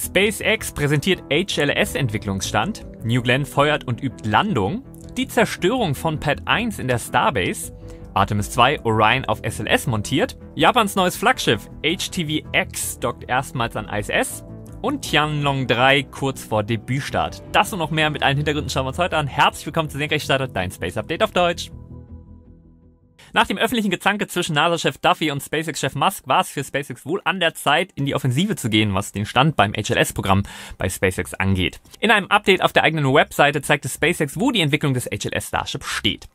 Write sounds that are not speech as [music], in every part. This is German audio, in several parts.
SpaceX präsentiert HLS-Entwicklungsstand, New Glenn feuert und übt Landung, die Zerstörung von Pad 1 in der Starbase, Artemis 2 Orion auf SLS montiert, Japans neues Flaggschiff HTV-X dockt erstmals an ISS und Tianlong 3 kurz vor Debütstart. Das und noch mehr mit allen Hintergründen schauen wir uns heute an. Herzlich willkommen zu Senkrechtstarter, dein Space Update auf Deutsch. Nach dem öffentlichen Gezanke zwischen NASA-Chef Duffy und SpaceX-Chef Musk war es für SpaceX wohl an der Zeit, in die Offensive zu gehen, was den Stand beim HLS-Programm bei SpaceX angeht. In einem Update auf der eigenen Webseite zeigte SpaceX, wo die Entwicklung des HLS-Starship steht.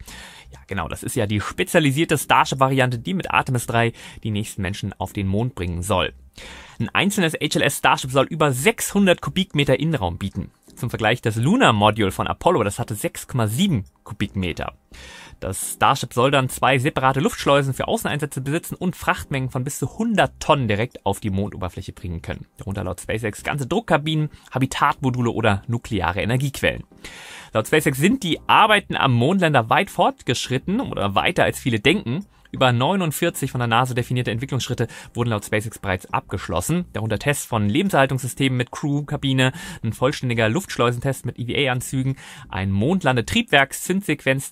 Ja, genau, das ist ja die spezialisierte Starship-Variante, die mit Artemis 3 die nächsten Menschen auf den Mond bringen soll. Ein einzelnes HLS Starship soll über 600 Kubikmeter Innenraum bieten. Zum Vergleich das Lunar Module von Apollo, das hatte 6,7 Kubikmeter. Das Starship soll dann zwei separate Luftschleusen für Außeneinsätze besitzen und Frachtmengen von bis zu 100 Tonnen direkt auf die Mondoberfläche bringen können. Darunter laut SpaceX ganze Druckkabinen, Habitatmodule oder nukleare Energiequellen. Laut SpaceX sind die Arbeiten am Mondländer weit fortgeschritten oder weiter als viele denken. Über 49 von der NASA definierte Entwicklungsschritte wurden laut SpaceX bereits abgeschlossen, darunter Tests von Lebenserhaltungssystemen mit Crew-Kabine, ein vollständiger Luftschleusentest mit EVA-Anzügen, ein mondlande triebwerks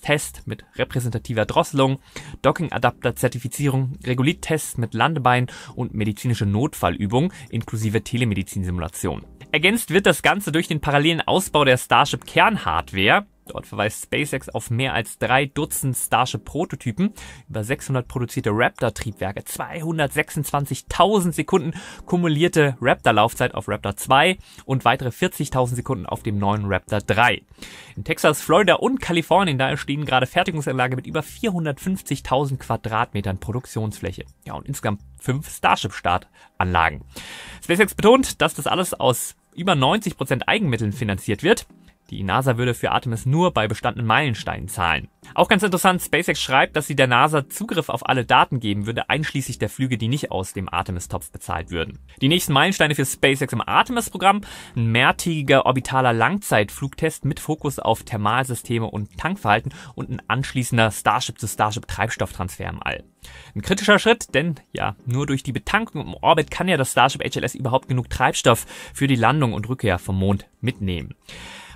test mit repräsentativer Drosselung, Docking-Adapter-Zertifizierung, regulit tests mit Landebein und medizinische Notfallübung inklusive Telemedizinsimulation. Ergänzt wird das Ganze durch den parallelen Ausbau der Starship Kernhardware, Dort verweist SpaceX auf mehr als drei Dutzend Starship-Prototypen, über 600 produzierte Raptor-Triebwerke, 226.000 Sekunden kumulierte Raptor-Laufzeit auf Raptor 2 und weitere 40.000 Sekunden auf dem neuen Raptor 3. In Texas, Florida und Kalifornien, da entstehen gerade Fertigungsanlagen mit über 450.000 Quadratmetern Produktionsfläche. Ja, und insgesamt fünf Starship-Startanlagen. SpaceX betont, dass das alles aus über 90% Prozent Eigenmitteln finanziert wird. Die NASA würde für Artemis nur bei bestandenen Meilensteinen zahlen. Auch ganz interessant, SpaceX schreibt, dass sie der NASA Zugriff auf alle Daten geben würde, einschließlich der Flüge, die nicht aus dem Artemis-Topf bezahlt würden. Die nächsten Meilensteine für SpaceX im Artemis-Programm, ein mehrtägiger orbitaler Langzeitflugtest mit Fokus auf Thermalsysteme und Tankverhalten und ein anschließender Starship-zu-Starship-Treibstofftransfer im All. Ein kritischer Schritt, denn ja, nur durch die Betankung im Orbit kann ja das Starship HLS überhaupt genug Treibstoff für die Landung und Rückkehr vom Mond mitnehmen.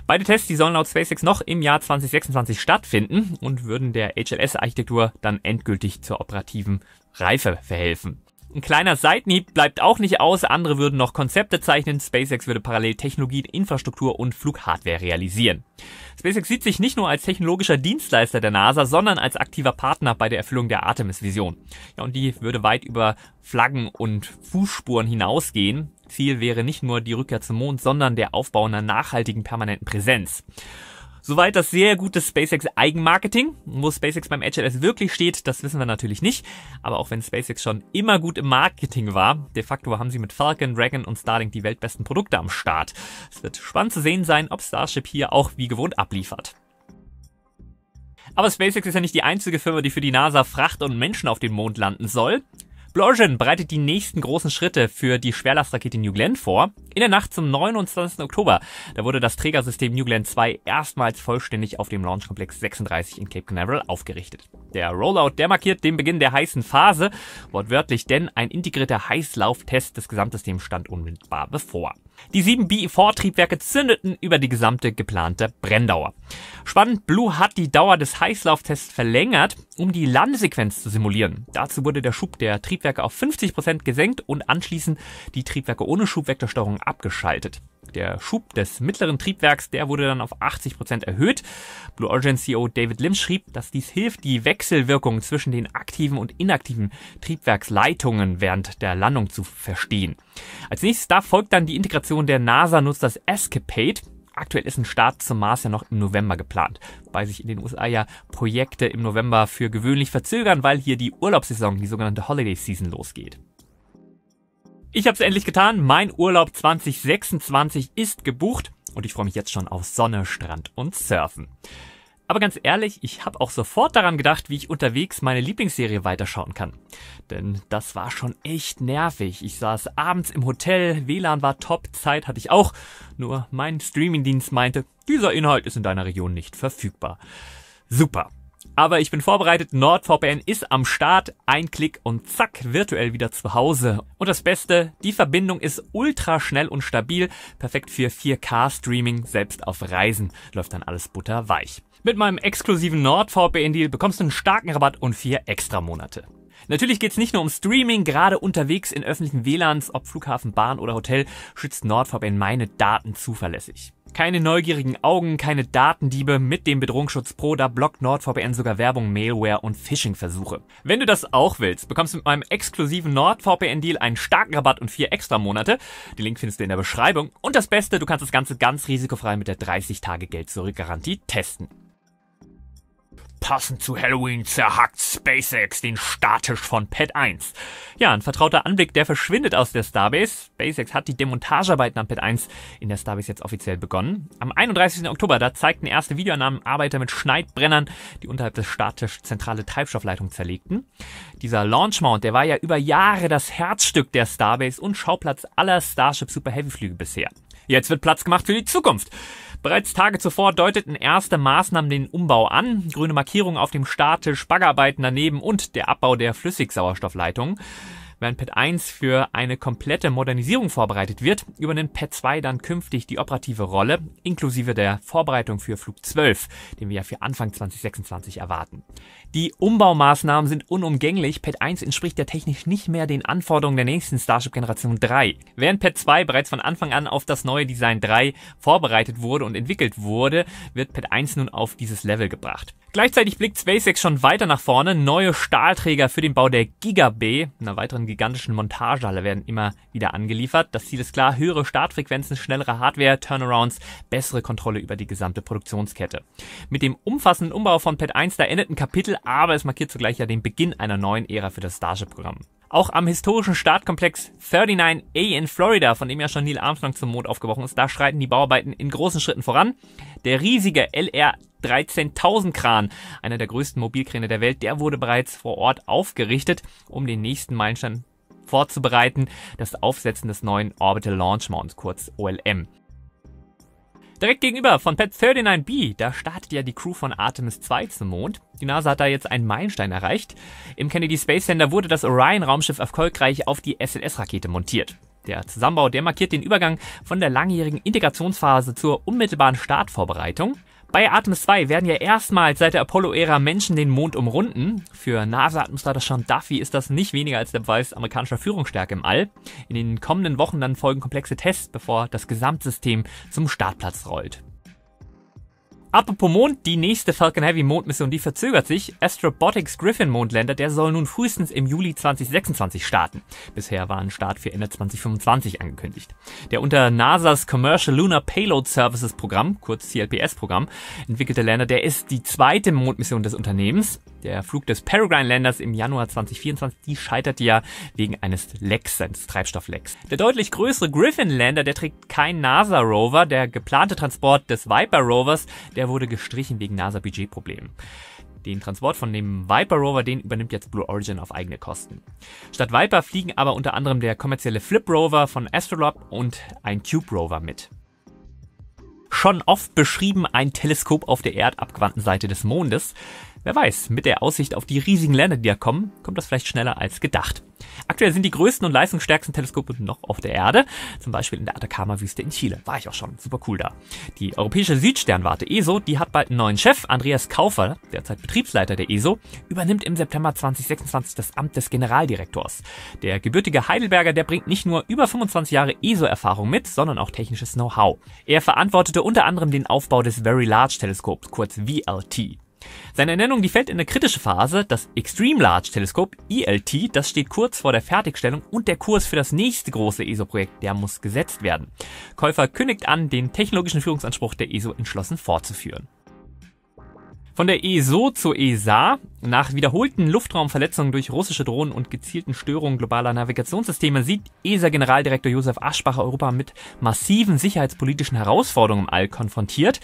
Beide Tests, die sollen laut SpaceX noch im Jahr 2026 stattfinden und würden der HLS-Architektur dann endgültig zur operativen Reife verhelfen. Ein kleiner Seitenhieb bleibt auch nicht aus. Andere würden noch Konzepte zeichnen. SpaceX würde parallel Technologien, Infrastruktur und Flughardware realisieren. SpaceX sieht sich nicht nur als technologischer Dienstleister der NASA, sondern als aktiver Partner bei der Erfüllung der Artemis-Vision. Ja, und die würde weit über Flaggen und Fußspuren hinausgehen. Ziel wäre nicht nur die Rückkehr zum Mond, sondern der Aufbau einer nachhaltigen permanenten Präsenz. Soweit das sehr gute SpaceX Eigenmarketing. Wo SpaceX beim HLS wirklich steht, das wissen wir natürlich nicht. Aber auch wenn SpaceX schon immer gut im Marketing war, de facto haben sie mit Falcon, Dragon und Starlink die weltbesten Produkte am Start. Es wird spannend zu sehen sein, ob Starship hier auch wie gewohnt abliefert. Aber SpaceX ist ja nicht die einzige Firma, die für die NASA Fracht und Menschen auf den Mond landen soll. Explosion bereitet die nächsten großen Schritte für die Schwerlastrakete New Glenn vor. In der Nacht zum 29. Oktober, da wurde das Trägersystem New Glenn 2 erstmals vollständig auf dem Launchkomplex 36 in Cape Canaveral aufgerichtet. Der Rollout, der markiert den Beginn der heißen Phase, wortwörtlich denn ein integrierter Heißlauftest des Gesamtsystems stand unmittelbar bevor. Die sieben BE4-Triebwerke zündeten über die gesamte geplante Brenndauer. Spannend, Blue hat die Dauer des Heißlauftests verlängert, um die Landesequenz zu simulieren. Dazu wurde der Schub der Triebwerke auf 50% Prozent gesenkt und anschließend die Triebwerke ohne Schubvektorsteuerung abgeschaltet der Schub des mittleren Triebwerks, der wurde dann auf 80% Prozent erhöht. Blue Origin CEO David Lim schrieb, dass dies hilft, die Wechselwirkung zwischen den aktiven und inaktiven Triebwerksleitungen während der Landung zu verstehen. Als nächstes da folgt dann die Integration der NASA-Nutzers Escapade. Aktuell ist ein Start zum Mars ja noch im November geplant, weil sich in den USA ja Projekte im November für gewöhnlich verzögern, weil hier die Urlaubssaison, die sogenannte Holiday Season, losgeht. Ich habe es endlich getan. Mein Urlaub 2026 ist gebucht und ich freue mich jetzt schon auf Sonne, Strand und Surfen. Aber ganz ehrlich, ich habe auch sofort daran gedacht, wie ich unterwegs meine Lieblingsserie weiterschauen kann. Denn das war schon echt nervig. Ich saß abends im Hotel, WLAN war top, Zeit hatte ich auch, nur mein Streamingdienst meinte, dieser Inhalt ist in deiner Region nicht verfügbar. Super. Aber ich bin vorbereitet, NordVPN ist am Start. Ein Klick und zack, virtuell wieder zu Hause. Und das Beste, die Verbindung ist ultra schnell und stabil, perfekt für 4K-Streaming, selbst auf Reisen. Läuft dann alles butterweich. Mit meinem exklusiven NordVPN-Deal bekommst du einen starken Rabatt und vier extra Monate. Natürlich geht es nicht nur um Streaming, gerade unterwegs in öffentlichen WLANs, ob Flughafen, Bahn oder Hotel, schützt NordVPN meine Daten zuverlässig. Keine neugierigen Augen, keine Datendiebe mit dem Bedrohungsschutz Pro, da blockt NordVPN sogar Werbung, Mailware und Phishing-Versuche. Wenn du das auch willst, bekommst du mit meinem exklusiven NordVPN-Deal einen starken Rabatt und vier extra Monate. Den Link findest du in der Beschreibung. Und das Beste, du kannst das Ganze ganz risikofrei mit der 30-Tage-Geld-Zurück-Garantie testen. Passend zu Halloween zerhackt SpaceX den Starttisch von Pad 1. Ja, ein vertrauter Anblick, der verschwindet aus der Starbase. SpaceX hat die Demontagearbeiten am Pad 1 in der Starbase jetzt offiziell begonnen. Am 31. Oktober, da zeigten erste Videoannahmen Arbeiter mit Schneidbrennern, die unterhalb des Starttisch zentrale Treibstoffleitung zerlegten. Dieser Launch Mount, der war ja über Jahre das Herzstück der Starbase und Schauplatz aller Starship Super Heavy Flüge bisher. Jetzt wird Platz gemacht für die Zukunft. Bereits Tage zuvor deuteten erste Maßnahmen den Umbau an. Grüne Markierungen auf dem Starttisch, Baggarbeiten daneben und der Abbau der Flüssigsauerstoffleitung. Während Pad 1 für eine komplette Modernisierung vorbereitet wird, übernimmt Pad 2 dann künftig die operative Rolle, inklusive der Vorbereitung für Flug 12, den wir ja für Anfang 2026 erwarten. Die Umbaumaßnahmen sind unumgänglich. Pad 1 entspricht ja technisch nicht mehr den Anforderungen der nächsten Starship Generation 3. Während Pad 2 bereits von Anfang an auf das neue Design 3 vorbereitet wurde und entwickelt wurde, wird Pad 1 nun auf dieses Level gebracht. Gleichzeitig blickt SpaceX schon weiter nach vorne. Neue Stahlträger für den Bau der Giga einer weiteren einem gigantischen Montagehalle werden immer wieder angeliefert. Das Ziel ist klar, höhere Startfrequenzen, schnellere Hardware, Turnarounds, bessere Kontrolle über die gesamte Produktionskette. Mit dem umfassenden Umbau von Pad 1, da endet ein Kapitel, aber es markiert zugleich ja den Beginn einer neuen Ära für das Starship-Programm. Auch am historischen Startkomplex 39A in Florida, von dem ja schon Neil Armstrong zum Mond aufgebrochen ist, da schreiten die Bauarbeiten in großen Schritten voran. Der riesige LR 13.000 Kran, einer der größten Mobilkräne der Welt, der wurde bereits vor Ort aufgerichtet, um den nächsten Meilenstein vorzubereiten, das Aufsetzen des neuen Orbital Launch Mounts, kurz OLM. Direkt gegenüber von Pad 39b, da startet ja die Crew von Artemis 2 zum Mond. Die NASA hat da jetzt einen Meilenstein erreicht. Im Kennedy Space Center wurde das Orion-Raumschiff erfolgreich auf die SLS-Rakete montiert. Der Zusammenbau, der markiert den Übergang von der langjährigen Integrationsphase zur unmittelbaren Startvorbereitung. Bei Artemis 2 werden ja erstmals seit der Apollo-Ära Menschen den Mond umrunden. Für NASA-Administrator Sean Duffy ist das nicht weniger als der Beweis amerikanischer Führungsstärke im All. In den kommenden Wochen dann folgen komplexe Tests, bevor das Gesamtsystem zum Startplatz rollt. Apropos Mond, die nächste Falcon Heavy Mondmission, die verzögert sich. Astrobotics Griffin Mondlander, der soll nun frühestens im Juli 2026 starten. Bisher war ein Start für Ende 2025 angekündigt. Der unter NASA's Commercial Lunar Payload Services Programm, kurz CLPS Programm, entwickelte Lander, der ist die zweite Mondmission des Unternehmens. Der Flug des Peregrine-Landers im Januar 2024, die scheiterte ja wegen eines Lecks, eines Treibstofflecks. Der deutlich größere Griffin-Lander, der trägt kein NASA-Rover. Der geplante Transport des Viper-Rovers, der wurde gestrichen wegen NASA-Budgetproblemen. Den Transport von dem Viper Rover, den übernimmt jetzt Blue Origin auf eigene Kosten. Statt Viper fliegen aber unter anderem der kommerzielle Flip Rover von Astrolab und ein Cube Rover mit. Schon oft beschrieben ein Teleskop auf der Erdabgewandten Seite des Mondes. Wer weiß, mit der Aussicht auf die riesigen Länder, die da kommen, kommt das vielleicht schneller als gedacht. Aktuell sind die größten und leistungsstärksten Teleskope noch auf der Erde, zum Beispiel in der Atacama-Wüste in Chile. War ich auch schon, super cool da. Die europäische Südsternwarte ESO, die hat bald einen neuen Chef, Andreas Kaufer, derzeit Betriebsleiter der ESO, übernimmt im September 2026 das Amt des Generaldirektors. Der gebürtige Heidelberger, der bringt nicht nur über 25 Jahre ESO-Erfahrung mit, sondern auch technisches Know-how. Er verantwortete unter anderem den Aufbau des Very Large Teleskops, kurz VLT. Seine Ernennung, die fällt in eine kritische Phase. Das Extreme Large Teleskop, ELT, das steht kurz vor der Fertigstellung und der Kurs für das nächste große ESO-Projekt, der muss gesetzt werden. Käufer kündigt an, den technologischen Führungsanspruch der ESO entschlossen fortzuführen. Von der ESO zur ESA. Nach wiederholten Luftraumverletzungen durch russische Drohnen und gezielten Störungen globaler Navigationssysteme sieht ESA-Generaldirektor Josef Aschbacher Europa mit massiven sicherheitspolitischen Herausforderungen im All konfrontiert.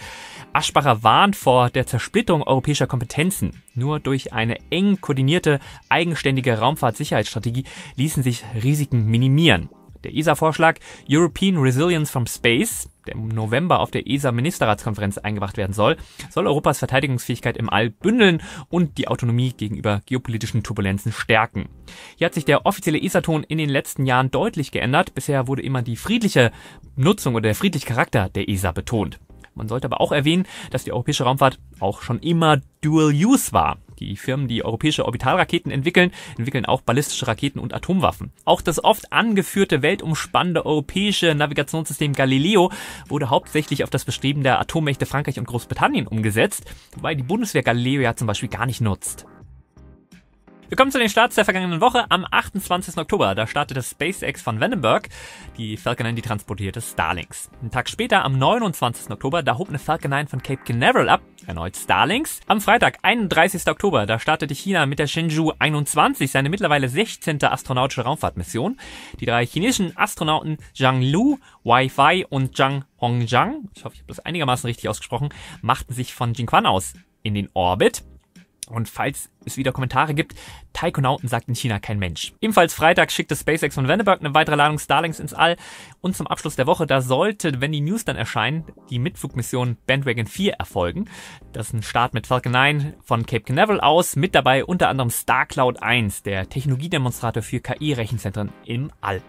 Aschbacher warnt vor der Zersplitterung europäischer Kompetenzen. Nur durch eine eng koordinierte, eigenständige Raumfahrtsicherheitsstrategie ließen sich Risiken minimieren. Der ESA-Vorschlag European Resilience from Space, der im November auf der ESA-Ministerratskonferenz eingebracht werden soll, soll Europas Verteidigungsfähigkeit im All bündeln und die Autonomie gegenüber geopolitischen Turbulenzen stärken. Hier hat sich der offizielle ESA-Ton in den letzten Jahren deutlich geändert. Bisher wurde immer die friedliche Nutzung oder der friedliche Charakter der ESA betont. Man sollte aber auch erwähnen, dass die europäische Raumfahrt auch schon immer Dual-Use war. Die Firmen, die europäische Orbitalraketen entwickeln, entwickeln auch ballistische Raketen und Atomwaffen. Auch das oft angeführte weltumspannende europäische Navigationssystem Galileo wurde hauptsächlich auf das Bestreben der Atommächte Frankreich und Großbritannien umgesetzt, wobei die Bundeswehr Galileo ja zum Beispiel gar nicht nutzt. Wir kommen zu den Starts der vergangenen Woche. Am 28. Oktober, da startete SpaceX von Vandenberg die Falcon 9, die transportierte Starlinks. Einen Tag später, am 29. Oktober, da hob eine Falcon 9 von Cape Canaveral ab, erneut Starlinks. Am Freitag, 31. Oktober, da startete China mit der Shenzhou 21, seine mittlerweile 16. astronautische Raumfahrtmission. Die drei chinesischen Astronauten Zhang Lu, Wai Fai und Zhang Hongzhang, ich hoffe, ich habe das einigermaßen richtig ausgesprochen, machten sich von Jingquan aus in den Orbit. Und falls es wieder Kommentare gibt, Taikonauten sagt in China kein Mensch. Ebenfalls Freitag schickte SpaceX von Vandenberg eine weitere Ladung Starlinks ins All. Und zum Abschluss der Woche, da sollte, wenn die News dann erscheinen, die Mitflugmission Bandwagon 4 erfolgen. Das ist ein Start mit Falcon 9 von Cape Canaveral aus, mit dabei unter anderem StarCloud 1, der Technologiedemonstrator für KI-Rechenzentren im All.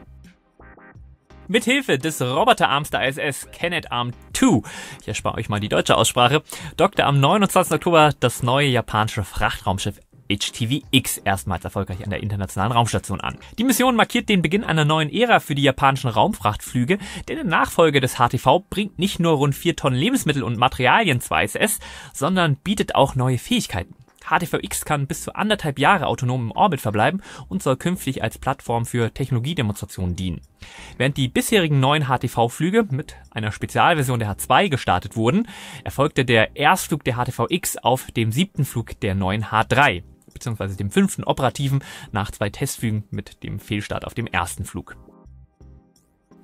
Mithilfe des Roboterarms der ISS Kenneth Arm 2, ich erspare euch mal die deutsche Aussprache, dockte am 29. Oktober das neue japanische Frachtraumschiff HTV-X erstmals erfolgreich an der Internationalen Raumstation an. Die Mission markiert den Beginn einer neuen Ära für die japanischen Raumfrachtflüge, denn der Nachfolger des HTV bringt nicht nur rund 4 Tonnen Lebensmittel und Materialien 2 ISS, sondern bietet auch neue Fähigkeiten. HTVX kann bis zu anderthalb Jahre autonom im Orbit verbleiben und soll künftig als Plattform für Technologiedemonstrationen dienen. Während die bisherigen neuen HTV-Flüge mit einer Spezialversion der H2 gestartet wurden, erfolgte der Erstflug der HTVX auf dem siebten Flug der neuen H3 beziehungsweise dem fünften operativen nach zwei Testflügen mit dem Fehlstart auf dem ersten Flug.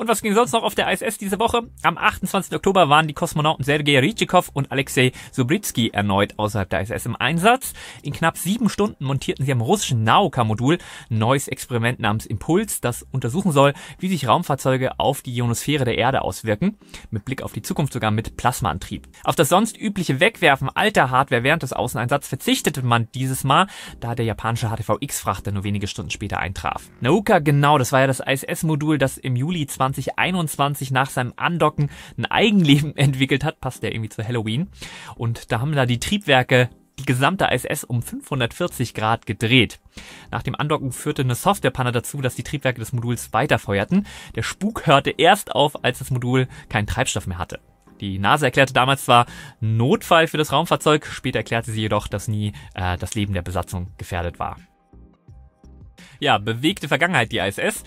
Und was ging sonst noch auf der ISS diese Woche? Am 28. Oktober waren die Kosmonauten Sergei Ritschikow und Alexei Sobritsky erneut außerhalb der ISS im Einsatz. In knapp sieben Stunden montierten sie am russischen Nauka-Modul ein neues Experiment namens Impuls, das untersuchen soll, wie sich Raumfahrzeuge auf die Ionosphäre der Erde auswirken. Mit Blick auf die Zukunft sogar mit Plasmaantrieb. Auf das sonst übliche Wegwerfen alter Hardware während des Außeneinsatzes verzichtete man dieses Mal, da der japanische HTVX-Frachter nur wenige Stunden später eintraf. Nauka, genau, das war ja das ISS-Modul, das im Juli 20 2021 nach seinem Andocken ein Eigenleben [laughs] entwickelt hat, passt ja irgendwie zu Halloween. Und da haben da die Triebwerke die gesamte ISS um 540 Grad gedreht. Nach dem Andocken führte eine Softwarepanne dazu, dass die Triebwerke des Moduls weiterfeuerten. Der Spuk hörte erst auf, als das Modul keinen Treibstoff mehr hatte. Die NASA erklärte damals zwar Notfall für das Raumfahrzeug, später erklärte sie jedoch, dass nie äh, das Leben der Besatzung gefährdet war. Ja, bewegte Vergangenheit die ISS.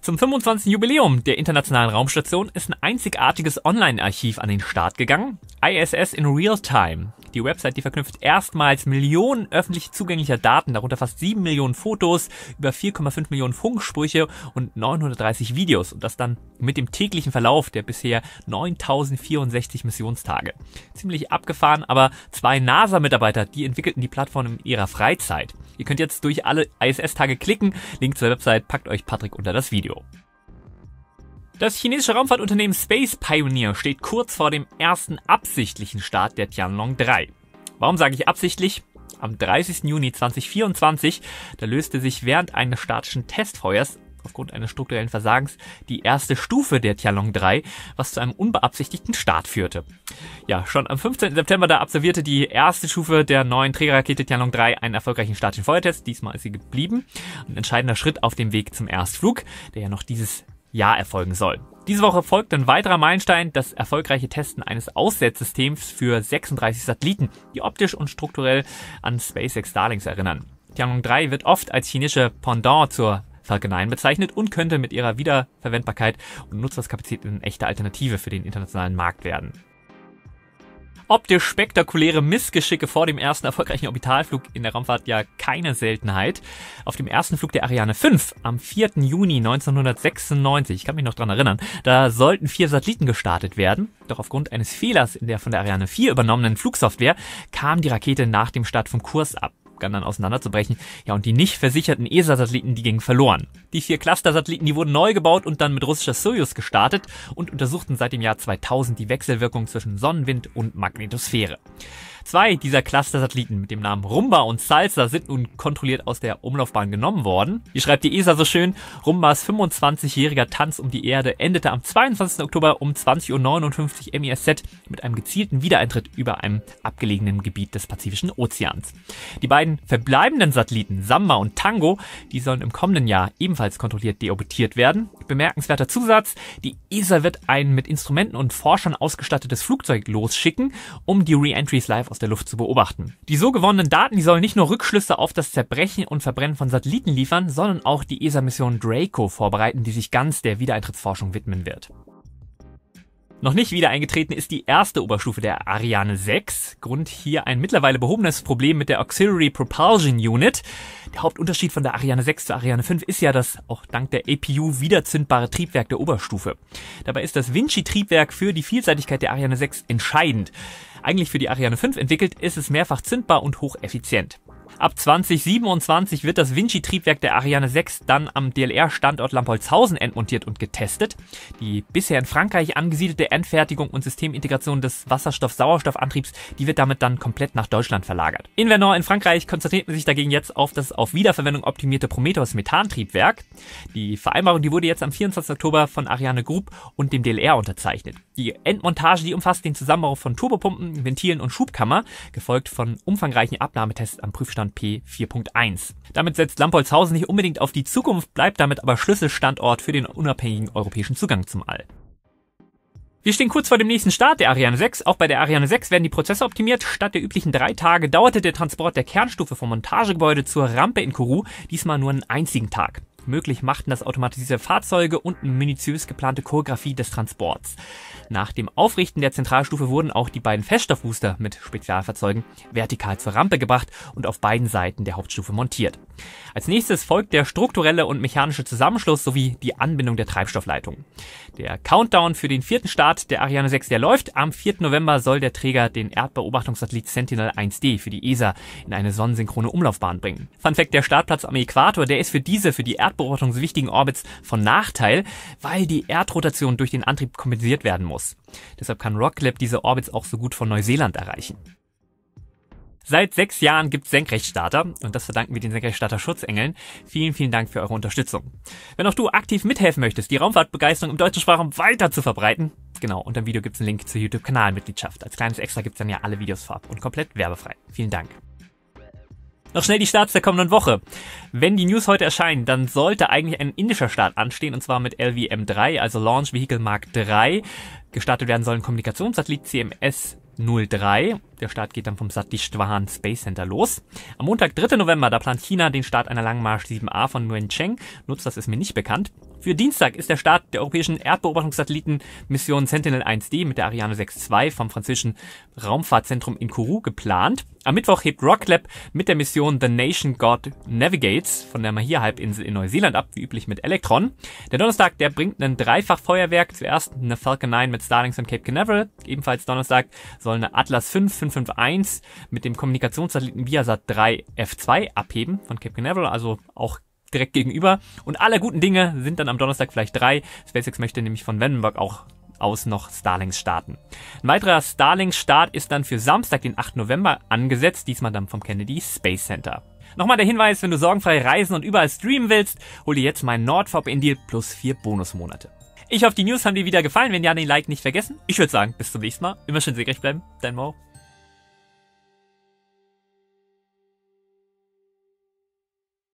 Zum 25. Jubiläum der Internationalen Raumstation ist ein einzigartiges Online-Archiv an den Start gegangen, ISS in Real Time. Die Website, die verknüpft erstmals Millionen öffentlich zugänglicher Daten, darunter fast 7 Millionen Fotos, über 4,5 Millionen Funksprüche und 930 Videos und das dann mit dem täglichen Verlauf der bisher 9064 Missionstage. Ziemlich abgefahren, aber zwei NASA-Mitarbeiter, die entwickelten die Plattform in ihrer Freizeit. Ihr könnt jetzt durch alle ISS-Tage klicken. Link zur Website packt euch Patrick unter das Video. Das chinesische Raumfahrtunternehmen Space Pioneer steht kurz vor dem ersten absichtlichen Start der Tianlong 3. Warum sage ich absichtlich? Am 30. Juni 2024, da löste sich während eines statischen Testfeuers aufgrund eines strukturellen Versagens die erste Stufe der Tianlong 3, was zu einem unbeabsichtigten Start führte. Ja, schon am 15. September da absolvierte die erste Stufe der neuen Trägerrakete Tianlong 3 einen erfolgreichen statischen Feuertest. Diesmal ist sie geblieben. Ein entscheidender Schritt auf dem Weg zum Erstflug, der ja noch dieses Jahr erfolgen soll. Diese Woche folgt ein weiterer Meilenstein, das erfolgreiche Testen eines Aussetzsystems für 36 Satelliten, die optisch und strukturell an SpaceX Starlinks erinnern. Tianlong 3 wird oft als chinesische Pendant zur Falcon 9 bezeichnet und könnte mit ihrer Wiederverwendbarkeit und Nutzungskapazität eine echte Alternative für den internationalen Markt werden. Optisch spektakuläre Missgeschicke vor dem ersten erfolgreichen Orbitalflug in der Raumfahrt ja keine Seltenheit. Auf dem ersten Flug der Ariane 5 am 4. Juni 1996, ich kann mich noch dran erinnern, da sollten vier Satelliten gestartet werden. Doch aufgrund eines Fehlers in der von der Ariane 4 übernommenen Flugsoftware kam die Rakete nach dem Start vom Kurs ab. Abgandern auseinanderzubrechen. Ja, und die nicht versicherten ESA-Satelliten, die gingen verloren. Die vier Cluster-Satelliten, die wurden neu gebaut und dann mit russischer Soyuz gestartet und untersuchten seit dem Jahr 2000 die Wechselwirkung zwischen Sonnenwind und Magnetosphäre. Zwei dieser Cluster-Satelliten mit dem Namen Rumba und Salsa sind nun kontrolliert aus der Umlaufbahn genommen worden. Hier schreibt die ESA so schön, Rumbas 25-jähriger Tanz um die Erde endete am 22. Oktober um 20.59 Uhr MESZ mit einem gezielten Wiedereintritt über einem abgelegenen Gebiet des Pazifischen Ozeans. Die beiden verbleibenden Satelliten Samba und Tango, die sollen im kommenden Jahr ebenfalls kontrolliert deorbitiert werden. Bemerkenswerter Zusatz, die ESA wird ein mit Instrumenten und Forschern ausgestattetes Flugzeug losschicken, um die Reentries live aus aus der Luft zu beobachten. Die so gewonnenen Daten, die sollen nicht nur Rückschlüsse auf das Zerbrechen und Verbrennen von Satelliten liefern, sondern auch die ESA-Mission Draco vorbereiten, die sich ganz der Wiedereintrittsforschung widmen wird. Noch nicht wieder eingetreten ist die erste Oberstufe der Ariane 6. Grund hier ein mittlerweile behobenes Problem mit der Auxiliary Propulsion Unit. Der Hauptunterschied von der Ariane 6 zur Ariane 5 ist ja das auch dank der APU wiederzündbare Triebwerk der Oberstufe. Dabei ist das Vinci-Triebwerk für die Vielseitigkeit der Ariane 6 entscheidend. Eigentlich für die Ariane 5 entwickelt, ist es mehrfach zündbar und hocheffizient. Ab 2027 wird das Vinci-Triebwerk der Ariane 6 dann am DLR-Standort Lampolzhausen entmontiert und getestet. Die bisher in Frankreich angesiedelte Endfertigung und Systemintegration des Wasserstoff-Sauerstoff-Antriebs, die wird damit dann komplett nach Deutschland verlagert. In Vernon in Frankreich konzentriert man sich dagegen jetzt auf das auf Wiederverwendung optimierte Prometheus-Methantriebwerk. Die Vereinbarung, die wurde jetzt am 24. Oktober von Ariane Group und dem DLR unterzeichnet. Die Endmontage, die umfasst den Zusammenbau von Turbopumpen, Ventilen und Schubkammer, gefolgt von umfangreichen Abnahmetests am Prüfstand P4.1. Damit setzt Lampolzhausen nicht unbedingt auf die Zukunft, bleibt damit aber Schlüsselstandort für den unabhängigen europäischen Zugang zum All. Wir stehen kurz vor dem nächsten Start der Ariane 6. Auch bei der Ariane 6 werden die Prozesse optimiert. Statt der üblichen drei Tage dauerte der Transport der Kernstufe vom Montagegebäude zur Rampe in Kourou diesmal nur einen einzigen Tag möglich machten das automatisierte Fahrzeuge und eine minutiös geplante Choreografie des Transports. Nach dem Aufrichten der Zentralstufe wurden auch die beiden Feststoffbooster mit Spezialfahrzeugen vertikal zur Rampe gebracht und auf beiden Seiten der Hauptstufe montiert. Als nächstes folgt der strukturelle und mechanische Zusammenschluss sowie die Anbindung der Treibstoffleitung. Der Countdown für den vierten Start der Ariane 6, der läuft. Am 4. November soll der Träger den Erdbeobachtungssatellit Sentinel-1D für die ESA in eine sonnensynchrone Umlaufbahn bringen. Fun Fact, der Startplatz am Äquator, der ist für diese, für die Erdbeobachtung erdbeobachtungswichtigen Orbits von Nachteil, weil die Erdrotation durch den Antrieb kompensiert werden muss. Deshalb kann Rocklab diese Orbits auch so gut von Neuseeland erreichen. Seit sechs Jahren gibt's Senkrechtstarter und das verdanken wir den Senkrechtstarter Schutzengeln. Vielen, vielen Dank für eure Unterstützung. Wenn auch du aktiv mithelfen möchtest, die Raumfahrtbegeisterung im deutschen Sprachraum weiter zu verbreiten, genau, unter dem Video gibt's einen Link zur YouTube-Kanalmitgliedschaft. Als kleines Extra gibt's dann ja alle Videos vorab und komplett werbefrei. Vielen Dank. Noch schnell die Starts der kommenden Woche. Wenn die News heute erscheinen, dann sollte eigentlich ein indischer Start anstehen, und zwar mit LVM3, also Launch Vehicle Mark 3. Gestartet werden soll Kommunikationssatellit CMS 03. Der Start geht dann vom Satishtvahan Space Center los. Am Montag, 3. November, da plant China den Start einer Langmarsch 7a von Nguyen Cheng. Nutzt das ist mir nicht bekannt. Für Dienstag ist der Start der europäischen Erdbeobachtungssatellitenmission Sentinel-1D mit der Ariane 6.2 vom französischen Raumfahrtzentrum in Kourou geplant. Am Mittwoch hebt Rocklab mit der Mission The Nation God Navigates von der Mahia-Halbinsel in Neuseeland ab, wie üblich mit Elektron. Der Donnerstag, der bringt ein Dreifachfeuerwerk. Zuerst eine Falcon 9 mit Starlings und Cape Canaveral. Ebenfalls Donnerstag soll eine Atlas 5551 mit dem Kommunikationssatelliten Viasat 3 F2 abheben von Cape Canaveral. Also auch direkt gegenüber. Und alle guten Dinge sind dann am Donnerstag vielleicht drei. SpaceX möchte nämlich von Vandenberg auch aus noch Starlings starten. Ein weiterer Starlings-Start ist dann für Samstag, den 8. November angesetzt, diesmal dann vom Kennedy Space Center. Nochmal der Hinweis, wenn du sorgenfrei reisen und überall streamen willst, hol dir jetzt meinen NordVPN-Deal plus vier Bonusmonate. Ich hoffe, die News haben dir wieder gefallen. Wenn ja, den Like nicht vergessen. Ich würde sagen, bis zum nächsten Mal. Immer schön segrecht bleiben. Dein Mo.